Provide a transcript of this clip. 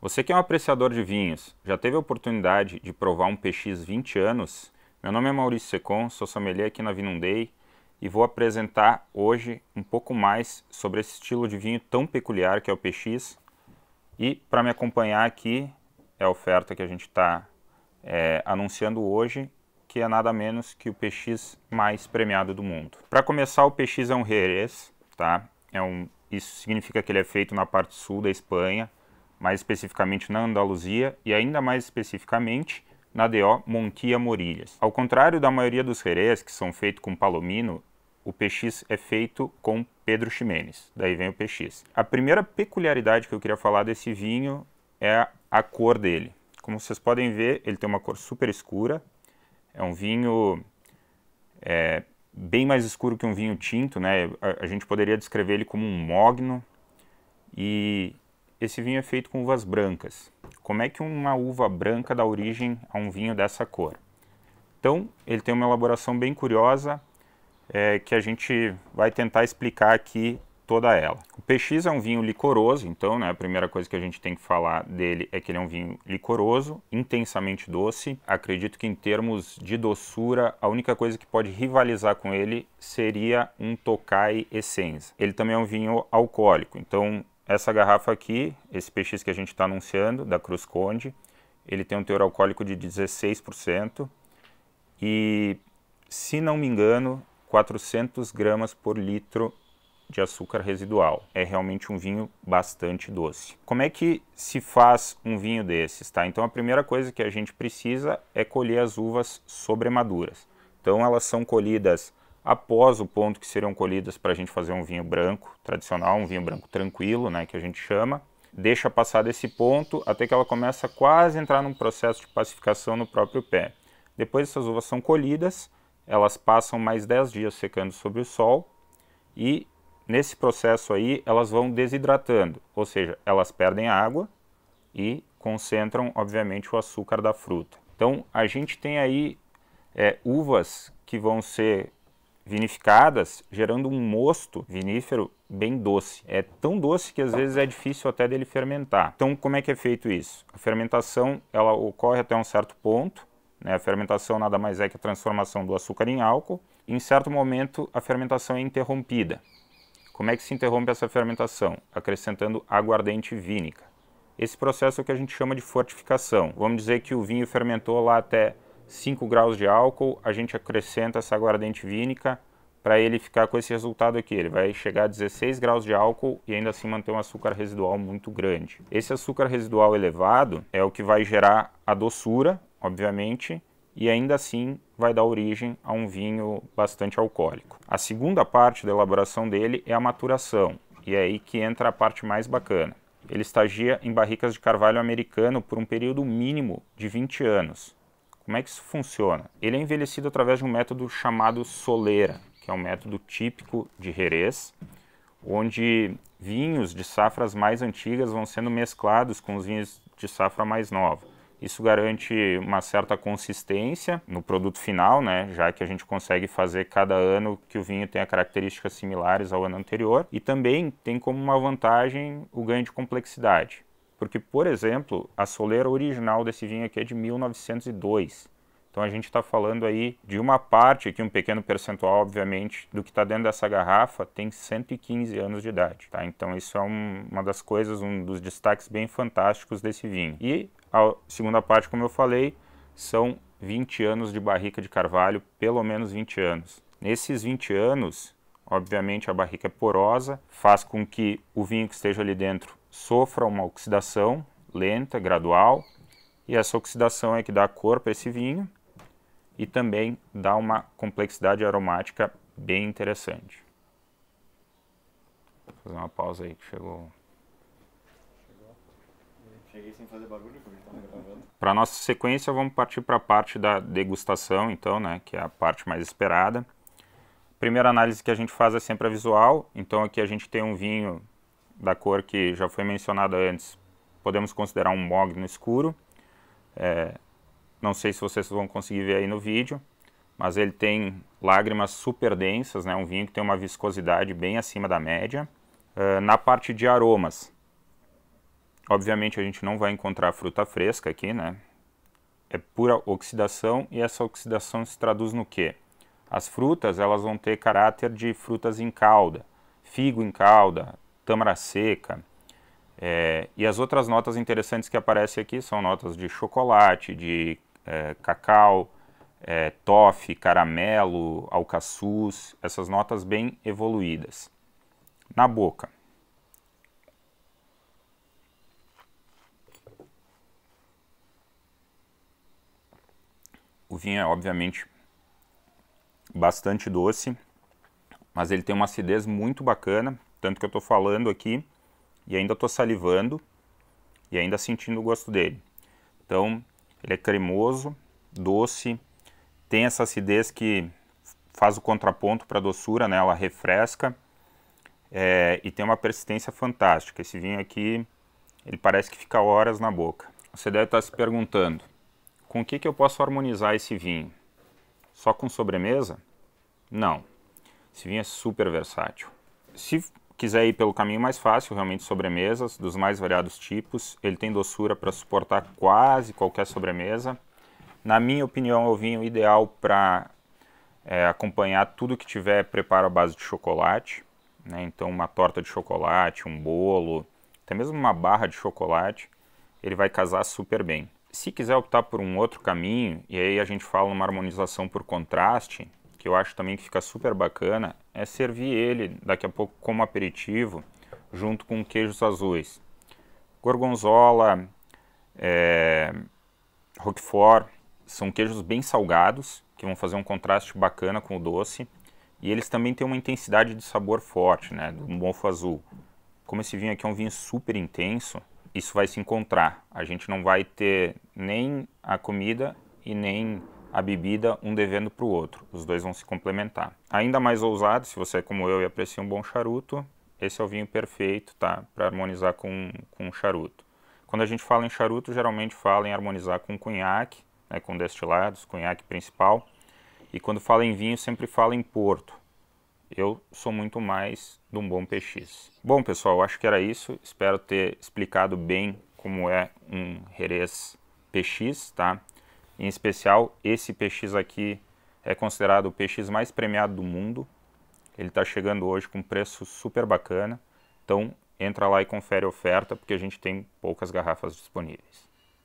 Você que é um apreciador de vinhos, já teve a oportunidade de provar um PX 20 anos? Meu nome é Maurício Secon, sou sommelier aqui na Vinundei e vou apresentar hoje um pouco mais sobre esse estilo de vinho tão peculiar que é o PX. E para me acompanhar aqui é a oferta que a gente está é, anunciando hoje, que é nada menos que o PX mais premiado do mundo. Para começar, o PX é um Jerez, tá? É um, isso significa que ele é feito na parte sul da Espanha, mais especificamente na Andaluzia e ainda mais especificamente na DO Montia Morilhas. Ao contrário da maioria dos herês que são feitos com palomino, o PX é feito com Pedro Ximenes, daí vem o PX. A primeira peculiaridade que eu queria falar desse vinho é a cor dele. Como vocês podem ver, ele tem uma cor super escura, é um vinho é, bem mais escuro que um vinho tinto, né? A, a gente poderia descrever ele como um mogno e esse vinho é feito com uvas brancas. Como é que uma uva branca dá origem a um vinho dessa cor? Então, ele tem uma elaboração bem curiosa é, que a gente vai tentar explicar aqui toda ela. O PX é um vinho licoroso, então né, a primeira coisa que a gente tem que falar dele é que ele é um vinho licoroso, intensamente doce. Acredito que em termos de doçura, a única coisa que pode rivalizar com ele seria um Tokai Essence. Ele também é um vinho alcoólico, então essa garrafa aqui, esse PX que a gente está anunciando, da Cruz Conde, ele tem um teor alcoólico de 16% e, se não me engano, 400 gramas por litro de açúcar residual. É realmente um vinho bastante doce. Como é que se faz um vinho desses? Tá? Então a primeira coisa que a gente precisa é colher as uvas sobremaduras. Então elas são colhidas após o ponto que seriam colhidas para a gente fazer um vinho branco tradicional, um vinho branco tranquilo, né, que a gente chama. Deixa passar desse ponto até que ela começa a quase entrar num processo de pacificação no próprio pé. Depois essas uvas são colhidas, elas passam mais 10 dias secando sobre o sol e nesse processo aí elas vão desidratando, ou seja, elas perdem água e concentram, obviamente, o açúcar da fruta. Então a gente tem aí é, uvas que vão ser vinificadas, gerando um mosto vinífero bem doce. É tão doce que às vezes é difícil até dele fermentar. Então, como é que é feito isso? A fermentação, ela ocorre até um certo ponto, né? A fermentação nada mais é que a transformação do açúcar em álcool. Em certo momento, a fermentação é interrompida. Como é que se interrompe essa fermentação? Acrescentando aguardente vínica. Esse processo é o que a gente chama de fortificação. Vamos dizer que o vinho fermentou lá até 5 graus de álcool, a gente acrescenta essa aguardente vínica para ele ficar com esse resultado aqui. Ele vai chegar a 16 graus de álcool e ainda assim manter um açúcar residual muito grande. Esse açúcar residual elevado é o que vai gerar a doçura, obviamente, e ainda assim vai dar origem a um vinho bastante alcoólico. A segunda parte da elaboração dele é a maturação, e é aí que entra a parte mais bacana. Ele estagia em barricas de carvalho americano por um período mínimo de 20 anos, como é que isso funciona? Ele é envelhecido através de um método chamado soleira, que é um método típico de Jerez, onde vinhos de safras mais antigas vão sendo mesclados com os vinhos de safra mais nova. Isso garante uma certa consistência no produto final, né? já que a gente consegue fazer cada ano que o vinho tenha características similares ao ano anterior. E também tem como uma vantagem o ganho de complexidade. Porque, por exemplo, a soleira original desse vinho aqui é de 1902. Então a gente está falando aí de uma parte aqui, um pequeno percentual, obviamente, do que está dentro dessa garrafa tem 115 anos de idade. Tá? Então isso é um, uma das coisas, um dos destaques bem fantásticos desse vinho. E a segunda parte, como eu falei, são 20 anos de barrica de carvalho, pelo menos 20 anos. Nesses 20 anos, obviamente a barrica é porosa, faz com que o vinho que esteja ali dentro sofra uma oxidação lenta, gradual, e essa oxidação é que dá cor para esse vinho e também dá uma complexidade aromática bem interessante. Vou fazer uma pausa aí que chegou. Cheguei sem fazer barulho porque estava tá gravando. Para nossa sequência, vamos partir para a parte da degustação, então, né, que é a parte mais esperada. Primeira análise que a gente faz é sempre a visual. Então aqui a gente tem um vinho da cor que já foi mencionada antes, podemos considerar um mogno escuro. É, não sei se vocês vão conseguir ver aí no vídeo, mas ele tem lágrimas super densas, né? um vinho que tem uma viscosidade bem acima da média. É, na parte de aromas, obviamente a gente não vai encontrar fruta fresca aqui, né? É pura oxidação e essa oxidação se traduz no quê? As frutas elas vão ter caráter de frutas em calda, figo em calda, tâmara seca. É, e as outras notas interessantes que aparecem aqui são notas de chocolate, de é, cacau, é, toffee, caramelo, alcaçuz, essas notas bem evoluídas. Na boca. O vinho é, obviamente, bastante doce, mas ele tem uma acidez muito bacana tanto que eu estou falando aqui e ainda estou salivando e ainda sentindo o gosto dele. Então, ele é cremoso, doce, tem essa acidez que faz o contraponto para a doçura, né? ela refresca é, e tem uma persistência fantástica. Esse vinho aqui, ele parece que fica horas na boca. Você deve estar tá se perguntando, com o que, que eu posso harmonizar esse vinho? Só com sobremesa? Não. Esse vinho é super versátil. Se quiser ir pelo caminho mais fácil, realmente sobremesas, dos mais variados tipos, ele tem doçura para suportar quase qualquer sobremesa. Na minha opinião, é o vinho ideal para é, acompanhar tudo que tiver preparo à base de chocolate. Né? Então, uma torta de chocolate, um bolo, até mesmo uma barra de chocolate, ele vai casar super bem. Se quiser optar por um outro caminho, e aí a gente fala uma harmonização por contraste, eu acho também que fica super bacana é servir ele daqui a pouco como aperitivo junto com queijos azuis. Gorgonzola, é, roquefort, são queijos bem salgados que vão fazer um contraste bacana com o doce e eles também têm uma intensidade de sabor forte, né, do mofo azul. Como esse vinho aqui é um vinho super intenso, isso vai se encontrar. A gente não vai ter nem a comida e nem a bebida, um devendo para o outro. Os dois vão se complementar. Ainda mais ousado, se você é como eu e aprecia um bom charuto, esse é o vinho perfeito tá? para harmonizar com, com um charuto. Quando a gente fala em charuto, geralmente fala em harmonizar com cunhaque, né, com destilados, cunhaque principal. E quando fala em vinho, sempre fala em porto. Eu sou muito mais de um bom PX. Bom, pessoal, acho que era isso. Espero ter explicado bem como é um Jerez PX, tá? Em especial, esse PX aqui é considerado o PX mais premiado do mundo. Ele está chegando hoje com um preço super bacana. Então, entra lá e confere a oferta, porque a gente tem poucas garrafas disponíveis.